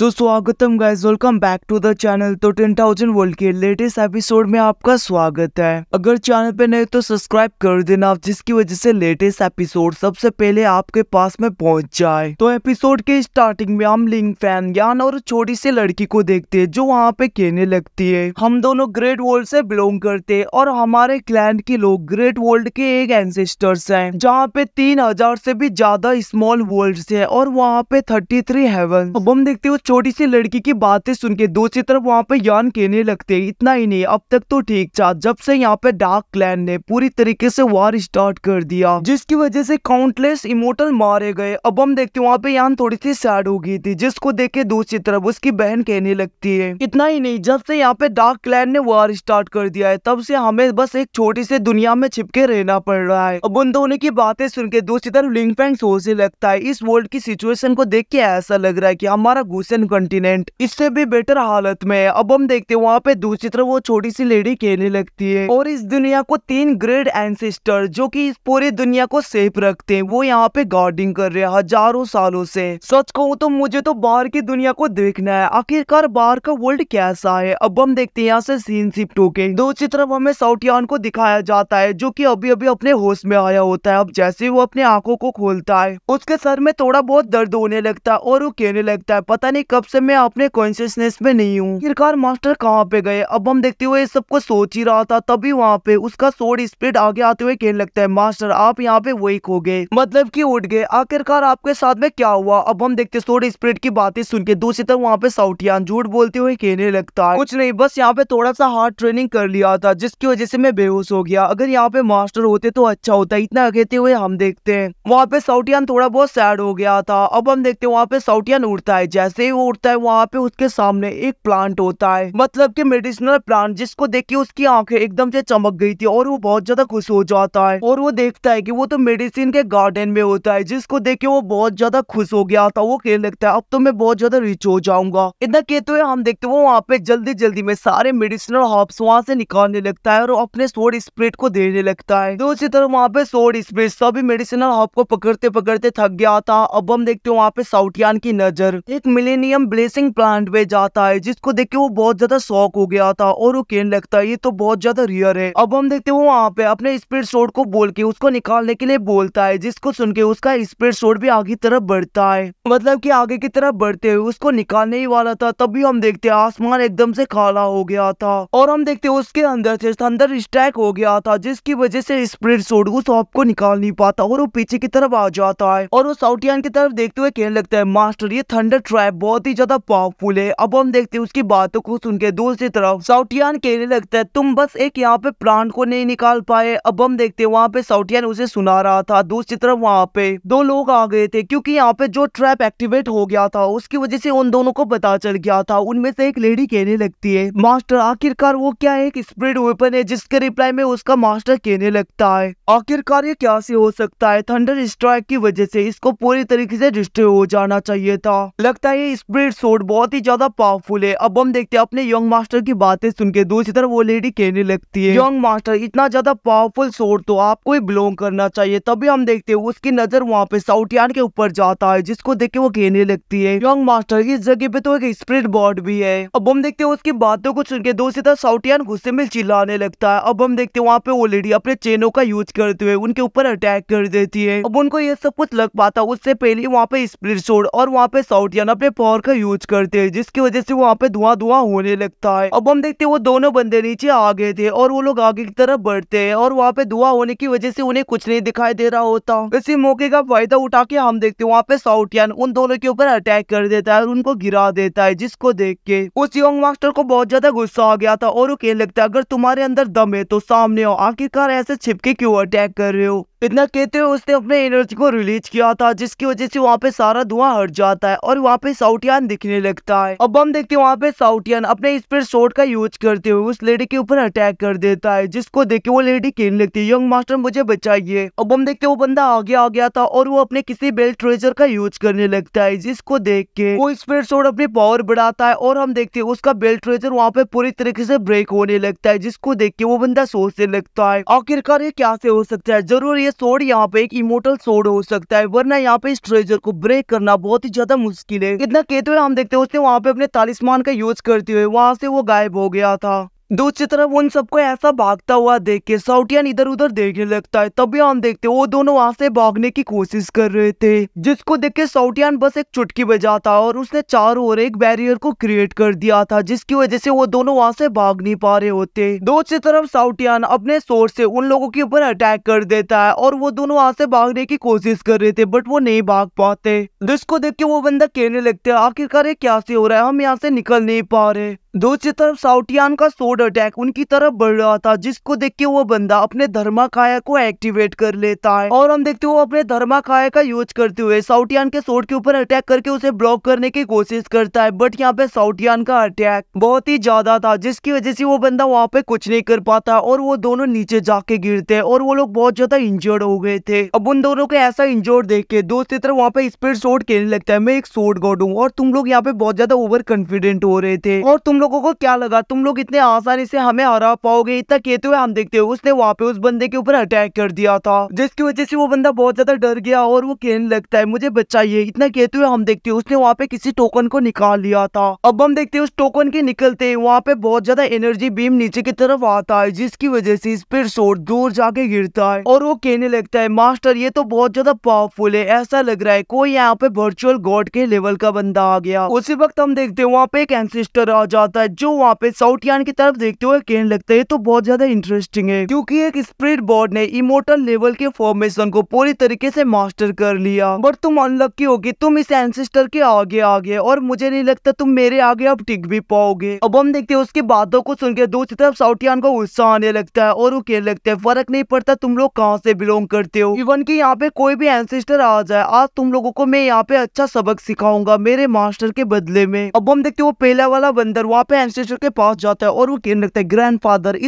सो so, स्वागतम guys welcome back to the channel तो ten thousand world के latest episode में आपका स्वागत है अगर चैनल पे नए तो सब्सक्राइब कर देना जिसकी वजह से लेटेस्ट एपिसोड सबसे पहले आपके पास में पहुंच जाए तो एपिसोड के स्टार्टिंग में हम लिंग फैन ज्ञान और छोटी सी लड़की को देखते है जो वहाँ पे कहने लगती है हम दोनों ग्रेट वर्ल्ड से बिलोंग करते है और हमारे क्लैन के लोग ग्रेट वर्ल्ड के एक एंसेस्टर्स है जहाँ पे तीन हजार से भी ज्यादा स्मॉल वर्ल्ड है और वहाँ पे थर्टी थ्री हेवन अब हम देखते हुए छोटी सी लड़की की बातें सुन के दूसरी तरफ वहाँ पे यान कहने लगते इतना ही नहीं अब तक तो ठीक था जब से यहाँ पे डार्क क्लैन ने पूरी तरीके से वार स्टार्ट कर दिया जिसकी वजह से काउंटलेस इमोटल मारे गए अब हम देखते वहाँ पे यान थोड़ी सी सैड हो गई थी जिसको देख के दूसरी तरफ उसकी बहन कहने लगती है इतना ही नहीं जब से यहाँ पे डार्क क्लैन ने वार स्टार्ट कर दिया है तब से हमें बस एक छोटी सी दुनिया में छिपके रहना पड़ रहा है अब उन दोनों की बातें सुन के दूसरी तरफ लिंग पैंग सोचने लगता है इस वर्ल्ड की सिचुएशन को देख के ऐसा लग रहा है की हमारा गुस्सा एशियन कॉन्टिनेंट इससे भी बेटर हालत में है अब हम देखते हैं वहाँ पे दूसरी तरफ वो छोटी सी लेडी कहने लगती है और इस दुनिया को तीन ग्रेट एंसिस्टर जो की इस पूरी दुनिया को सेफ रखते हैं वो यहाँ पे गार्डिंग कर रहे हैं हजारों सालों से सच कहूँ तो मुझे तो बाहर की दुनिया को देखना है आखिरकार बाहर का वर्ल्ड कैसा है अब हम देखते हैं यहाँ से सीन शिफ्ट होके दूसरी तरफ हमें साउटियान को दिखाया जाता है जो की अभी अभी अपने होश में आया होता है अब जैसे वो अपने आंखों को खोलता है उसके सर में थोड़ा बहुत दर्द होने लगता है और वो कहने लगता है पता नहीं यानी कब से मैं अपने कॉन्शियसनेस में नहीं हूँ आखिरकार मास्टर कहाँ पे गए अब हम देखते हुए सबको सोच ही रहा था तभी वहाँ पे उसका सोड स्पीड आगे आते हुए कहने लगता है मास्टर आप यहाँ पे वही खो गए मतलब की उठ गए आखिरकार आपके साथ में क्या हुआ अब हम देखते सोड स्प्रिट की बातें सुन के दूसरी तरफ वहाँ पे साउटियान झूठ बोलते हुए कहने लगता है कुछ नहीं बस यहाँ पे थोड़ा सा हार्ड ट्रेनिंग कर लिया था जिसकी वजह से मैं बेहोश हो गया अगर यहाँ पे मास्टर होते तो अच्छा होता इतना कहते हुए हम देखते हैं वहाँ पे साउटियान थोड़ा बहुत सैड हो गया था अब हम देखते हैं वहाँ पे साउटियान उड़ता है जैसे ही उड़ता है वहाँ पे उसके सामने एक प्लांट होता है मतलब की मेडिसिनल प्लांट जिसको देख के उसकी आंखें एकदम से चमक गई थी और वो बहुत ज्यादा खुश हो जाता है और वो देखता है की वो तो मेडिसिन के गार्डन में होता है जिसको देख के वो बहुत ज्यादा खुश हो गया था वो कहने लगता है अब तो मैं बहुत ज्यादा रिच हो जाऊंगा इतना कहते हुए हम देखते वो वहाँ पे जल्दी जल्दी में सारे मेडिसिनल हॉप्स वहाँ से निकालने लगता है और अपने सोड स्प्रेड को देने लगता है दूसरी तो तरफ वहाँ पे सोड स्प्रेड सभी मेडिसिनल हॉप को पकड़ते पकड़ते थक गया था अब हम देखते हैं वहाँ पे साउटियान की नजर एक मिलियन यूरेनियम ब्लेसिंग प्लांट में जाता है जिसको देख के वो बहुत ज्यादा शौक हो गया था और वो कहने लगता है ये तो बहुत ज्यादा रियर है अब हम देखते हैं वहाँ पे अपने स्पीड शोट को बोल के उसको निकालने के लिए बोलता है जिसको सुन के उसका स्पीड शोट भी आगे तरफ बढ़ता है मतलब की आगे की तरफ बढ़ते हुए उसको निकालने ही वाला था तभी हम देखते आसमान एकदम से काला हो गया था और हम देखते उसके अंदर से अंदर स्ट्रैक हो गया था जिसकी वजह से स्प्रिट सोड उस ऑप को निकाल नहीं पाता और वो पीछे की तरफ आ जाता है और वो साउटियान की तरफ देखते हुए कहने लगता है मास्टर ये थंडर ट्रैप बहुत ही ज्यादा पावरफुल है अब हम देखते हैं उसकी बातों को सुन के दूसरी तरफ साउटियान कहने लगता है तुम बस एक यहाँ पे प्लांट को नहीं निकाल पाए अब हम देखते हैं वहाँ पे साउटियान उसे सुना रहा था दूसरी तरफ वहाँ पे दो लोग आ गए थे क्योंकि यहाँ पे जो ट्रैप एक्टिवेट हो गया था उसकी वजह से उन दोनों को पता चल गया था उनमें से एक लेडी कहने लगती है मास्टर आखिरकार वो क्या एक स्प्रेड वेपन है जिसके रिप्लाई में उसका मास्टर कहने लगता है आखिरकार ये क्या से हो सकता है थंडर स्ट्राइक की वजह से इसको पूरी तरीके से डिस्ट्रॉय हो जाना चाहिए था लगता है स्प्रिट शॉट बहुत ही ज्यादा पावरफुल है अब हम देखते हैं अपने यंग मास्टर की बातें सुन के दूसरी तरफ वो लेडी कहने लगती है यंग मास्टर इतना ज्यादा पावरफुल शॉट तो आपको ही बिलोंग करना चाहिए तभी हम देखते हैं उसकी नजर वहाँ पे साउटियान के ऊपर जाता है जिसको देख के वो कहने लगती है यंग मास्टर इस जगह पे तो एक स्प्रिट बॉर्ड भी है अब हम देखते हैं उसकी बातों को सुन के दूसरी तरफ साउटियान गुस्से में चिल्लाने लगता है अब हम देखते हैं वहाँ पे वो लेडी अपने चेनों का यूज करते हुए उनके ऊपर अटैक कर देती है अब उनको ये सब कुछ लग पाता उससे पहले वहाँ पे स्प्रिट शोर और वहाँ पे साउटियान अपने पावर का यूज करते हैं जिसकी वजह से वहाँ पे धुआं धुआं होने लगता है अब हम देखते हैं वो दोनों बंदे नीचे आ गए थे और वो लोग आगे की तरफ बढ़ते हैं और वहाँ पे धुआं होने की वजह से उन्हें कुछ नहीं दिखाई दे रहा होता इसी मौके का फायदा उठा के हम देखते वहाँ पे साउटियान उन दोनों के ऊपर अटैक कर देता है और उनको गिरा देता है जिसको देख के उस यंग मास्टर को बहुत ज्यादा गुस्सा आ गया था और वो कहने लगता है अगर तुम्हारे अंदर दम है तो सामने आओ आखिरकार ऐसे छिपके क्यों अटैक कर रहे हो इतना कहते हुए उसने अपने एनर्जी को रिलीज किया था जिसकी वजह से वहाँ पे सारा धुआं हट जाता है और वहाँ पे साउट साउटियान दिखने लगता है अब हम देखते हैं वहाँ पे साउटियान अपने इस पर शॉट का यूज करते हुए उस लेडी के ऊपर अटैक कर देता है जिसको देख के वो लेडी कहने लगती है यंग मास्टर मुझे बचाइए अब हम देखते वो बंदा आगे आ गया था और वो अपने किसी बेल्ट ट्रेजर का यूज करने लगता है जिसको देख के वो स्पेड शॉट अपनी पावर बढ़ाता है और हम देखते हैं उसका बेल्ट ट्रेजर वहाँ पे पूरी तरीके से ब्रेक होने लगता है जिसको देख के वो बंदा सोचने लगता है आखिरकार ये क्या से हो सकता है जरूर ये सोड यहाँ पे एक इमोटल सोड हो सकता है वरना यहाँ पे इस ट्रेजर को ब्रेक करना बहुत ही ज्यादा मुश्किल है इतना केतु हुए हम देखते हैं उसने वहाँ पे अपने तालिस्मान का यूज करते हुए वहाँ से वो गायब हो गया था दूसरी तरफ उन सबको ऐसा भागता हुआ देख के साउटियन इधर उधर देखने लगता है तभी हम देखते वो दोनों वहां से भागने की कोशिश कर रहे थे जिसको देख के साउटियन बस एक चुटकी बजाता और उसने चारों ओर एक बैरियर को क्रिएट कर दिया था जिसकी वजह से वो दोनों वहां से भाग नहीं पा रहे होते दूसरी तरफ साउटियान अपने शोर से उन लोगों के ऊपर अटैक कर देता है और वो दोनों वहां से भागने की कोशिश कर रहे थे बट वो नहीं भाग पाते जिसको देख के वो बंदा कहने लगते है आखिरकार ये क्या से हो रहा है हम यहाँ से निकल नहीं पा रहे दूसरी तरफ साउटियान का सोड अटैक उनकी तरफ बढ़ रहा था जिसको देख के वो बंदा अपने धर्मा काया को एक्टिवेट कर लेता है और हम देखते हो अपने धर्मा काया का यूज करते हुए साउटियान के सोड के ऊपर अटैक करके उसे ब्लॉक करने की कोशिश करता है बट यहाँ पे साउटियान का अटैक बहुत ही ज्यादा था जिसकी वजह से वो बंदा वहाँ पे कुछ नहीं कर पाता और वो दोनों नीचे जाके गिरते हैं और वो लोग बहुत ज्यादा इंजोर्ड हो गए थे अब उन दोनों को ऐसा इंजोर्ड देख के दूसरी तरफ वहाँ पे स्पीड सोड खेलने लगता है मैं एक सोड गॉड हूँ और तुम लोग यहाँ पे बहुत ज्यादा ओवर कॉन्फिडेंट हो रहे थे और तुम लोगों को क्या लगा तुम लोग इतने आसानी से हमें हरा पाओगे इतना कहते हुए हम देखते हो उसने वहाँ पे उस बंदे के ऊपर अटैक कर दिया था जिसकी वजह से वो बंदा बहुत ज्यादा डर गया और वो कहने लगता है मुझे बचाइए इतना कहते हुए हम देखते हो उसने वहाँ पे किसी टोकन को निकाल लिया था अब हम देखते हैं उस टोकन के निकलते वहाँ पे बहुत ज्यादा एनर्जी बीम नीचे की तरफ आता है जिसकी वजह से इस पर शोर दूर जाके गिरता है और वो कहने लगता है मास्टर ये तो बहुत ज्यादा पावरफुल है ऐसा लग रहा है कोई यहाँ पे वर्चुअल गॉड के लेवल का बंदा आ गया उसी वक्त हम देखते हैं वहाँ पे एक एंसिस्टर आ जाता आता है जो वहाँ पे साउथ यान की तरफ देखते हुए कहने लगता है तो बहुत ज्यादा इंटरेस्टिंग है क्योंकि एक स्प्रिट बोर्ड ने इमोटल लेवल के फॉर्मेशन को पूरी तरीके से मास्टर कर लिया बट तुम अनलक्की होगी तुम इस एंसिस्टर के आगे आगे और मुझे नहीं लगता तुम मेरे आगे अब टिक भी पाओगे अब हम देखते हैं उसकी बातों को सुनकर दूसरी तरफ साउथ यान को गुस्सा आने लगता है और वो कहने लगता है फर्क नहीं पड़ता तुम लोग कहाँ से बिलोंग करते हो इवन की यहाँ पे कोई भी एंसिस्टर आ जाए आज तुम लोगों को मैं यहाँ पे अच्छा सबक सिखाऊंगा मेरे मास्टर के बदले में अब हम देखते हैं वो पहला वाला बंदर वहाँ वहाँ पे एंसेस्टर के पास जाता है और वो कहने लगता है ग्रैंड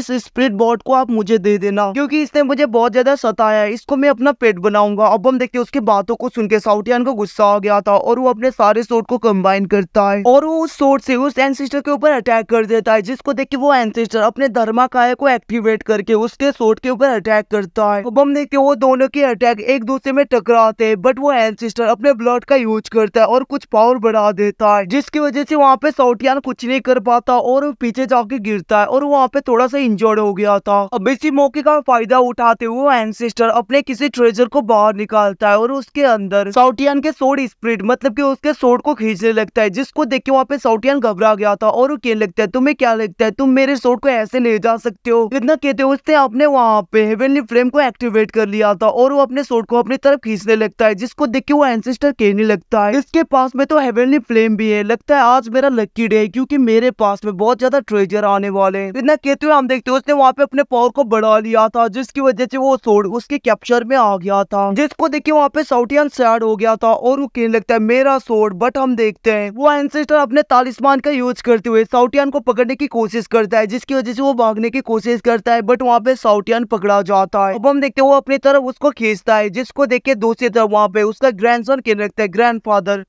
इस स्प्रिट बोर्ड को आप मुझे दे देना क्योंकि इसने मुझे बहुत ज्यादा सताया है इसको मैं अपना पेट बनाऊंगा अब हम देखते हैं उसकी बातों को सुन के साउटियान को गुस्सा आ गया था और वो अपने सारे सोट को कंबाइन करता है और वो उस सोट से उस एंसेस्टर के ऊपर अटैक कर देता है जिसको देख के वो एंसेस्टर अपने धर्मा काया को एक्टिवेट करके उसके सोट के ऊपर अटैक करता है अब हम देखते वो दोनों के अटैक एक दूसरे में टकराते हैं बट वो एंसेस्टर अपने ब्लड का यूज करता है और कुछ पावर बढ़ा देता है जिसकी वजह से वहाँ पे साउटियान कुछ नहीं कर पाता और पीछे जाके गिरता है और वहाँ पे थोड़ा सा इंजर्ड हो गया था अब इसी मौके का फायदा उठाते हुए एनसिस्टर अपने किसी ट्रेजर को बाहर निकालता है और उसके अंदर साउटियान के सोड स्प्रिट मतलब की उसके सोड को खींचने लगता है जिसको देख के वहाँ पे साउटियन घबरा गया था और क्या लगता है तुम्हें क्या लगता है तुम मेरे सोड को ऐसे ले जा सकते हो इतना कहते उसने अपने वहाँ पे हेवनली फ्लेम को एक्टिवेट कर लिया था और वो अपने सोड को अपनी तरफ खींचने लगता है जिसको देख के वो एनसिस्टर कहने लगता है इसके पास में तो हेवनली फ्लेम भी है लगता है आज मेरा लकी डे है क्योंकि मेरे पास में बहुत ज्यादा ट्रेजर आने वाले इतना कहते हुए हम देखते हैं उसने वहाँ पे अपने पावर को बढ़ा लिया था जिसकी वजह से वो सोड उसके कैप्चर में आ गया था जिसको देखिए वहाँ पे साउटियन सैड हो गया था और वो कहने लगता है मेरा सोड बट हम देखते हैं वो एनसेस्टर अपने तालिस्मान का यूज करते हुए साउटियन को पकड़ने की कोशिश करता है जिसकी वजह से वो भागने की कोशिश करता है बट वहाँ पे साउटियन पकड़ा जाता है अब हम देखते हैं वो अपनी तरफ उसको खींचता है जिसको देख के दूसरी तरफ वहाँ पे उसका ग्रैंड सन कहने लगता है ग्रैंड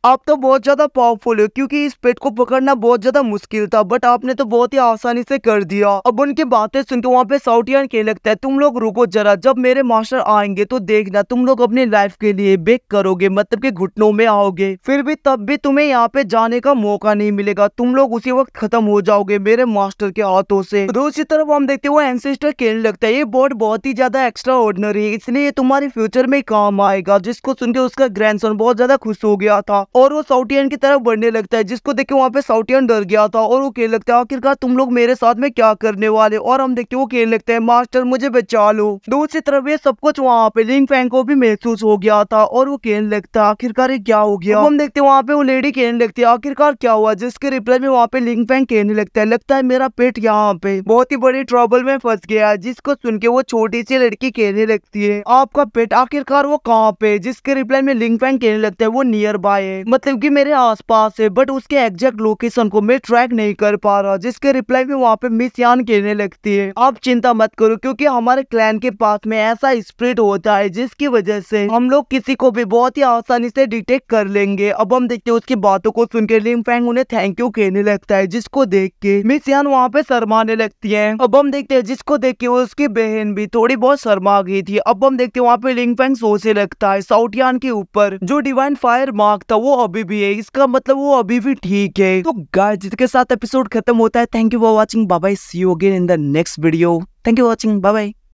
आप तो बहुत ज्यादा पावरफुल हो क्यूँकी इस पेट को पकड़ना बहुत ज्यादा मुश्किल था बट आपने तो बहुत ही आसानी से कर दिया अब उनकी बातें सुनकर वहाँ पे साउटियन के लगता है तुम लोग रुको जरा जब मेरे मास्टर आएंगे तो देखना तुम लोग अपनी लाइफ के लिए बेक करोगे मतलब के घुटनों में आओगे फिर भी तब भी तुम्हें यहाँ पे जाने का मौका नहीं मिलेगा तुम लोग उसी वक्त खत्म हो जाओगे मेरे मास्टर के हाथों से दूसरी तरफ हम देखते वो एनसेस्टर खेलने लगता है ये बोर्ड बहुत ही ज्यादा एक्स्ट्रा ऑर्डनरी है इसलिए तुम्हारे फ्यूचर में काम आएगा जिसको सुनकर उसका ग्रैंड बहुत ज्यादा खुश हो गया था और वो साउटियन की तरफ बढ़ने लगता है जिसको देखे वहाँ पे साउटियन डर गया था और वो कहने लगता है आखिरकार तुम लोग मेरे साथ में क्या करने वाले और हम देखते वो कहने लगते हैं मास्टर मुझे बचा लो दूसरी तरफ ये सब कुछ वहाँ पे रिंग फैंग को भी महसूस हो गया था और वो कहने लगता है आखिरकार ये क्या हो गया हम देखते वहाँ पे वो लेडी कहने लगती है आखिरकार क्या हुआ जिसके रिप्लाई में वहाँ पे लिंग फैंग कहने लगता है लगता है मेरा पेट यहाँ पे बहुत ही बड़ी ट्रबल में फंस गया जिसको सुन के वो छोटी सी लड़की कहने लगती है आपका पेट आखिरकार वो कहाँ पे जिसके रिप्लाई में लिंग फैंग कहने लगता है वो नियर बाय है मतलब की मेरे आस पास है बट उसके एग्जैक्ट लोकेशन को मैं ट्रैक नहीं नहीं कर पा रहा जिसके रिप्लाई में वहाँ पे मिस यान कहने लगती है आप चिंता मत करो क्योंकि हमारे क्लैन के पास में ऐसा स्प्रिट होता है जिसकी वजह से हम लोग किसी को भी बहुत ही आसानी से डिटेक्ट कर लेंगे अब हम देखते हैं उसकी बातों को सुनकर लिम फैंग उन्हें थैंक यू कहने लगता है जिसको देख के मिस यान वहाँ पे शर्माने लगती है अब हम देखते हैं जिसको देख के उसकी बहन भी थोड़ी बहुत शर्मा गई थी अब हम देखते हैं वहाँ पे लिंग फैंग सोचने लगता है साउथ यान के ऊपर जो डिवाइन फायर मार्क था वो अभी भी है इसका मतलब वो अभी भी ठीक है तो गाय जिसके साथ एपिसोड खत्म होता है thank you for watching bye bye see you again in the next video thank you watching Babai